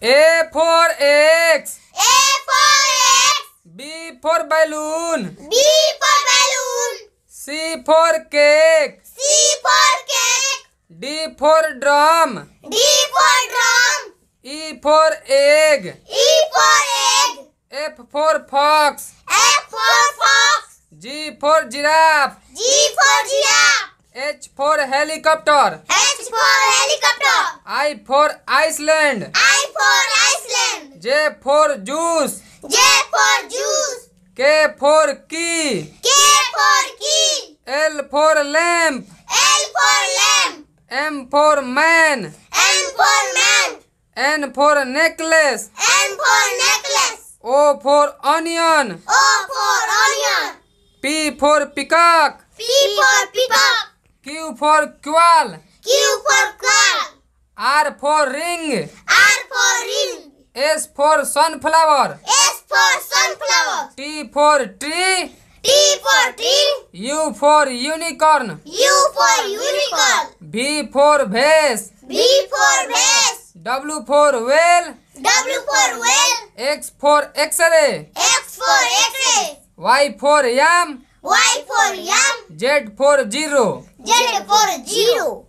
A for eggs. A for eggs. B for balloon. B for balloon. C for cake. C for cake. D for drum. D for drum. E for egg. E for egg. F for fox. F for fox. G for giraffe. G for giraffe. H for helicopter. H for helicopter. I for Iceland. I for Iceland. J for juice. J for juice. K for key. K for key. L for lamp. L for lamp. M for man. M for man. N for necklace. N for necklace. O for onion. O for onion. P for peacock. P for peacock. Q for quail. Q for quail. R for ring. R S for sunflower. S for sunflower. T for tree. T for tree. U for unicorn. U for unicorn. V for vase. V for vase. W for whale. W for whale. X for X-ray. X for X-ray. Y for yam. Y for yam. Z for zero. Z for zero.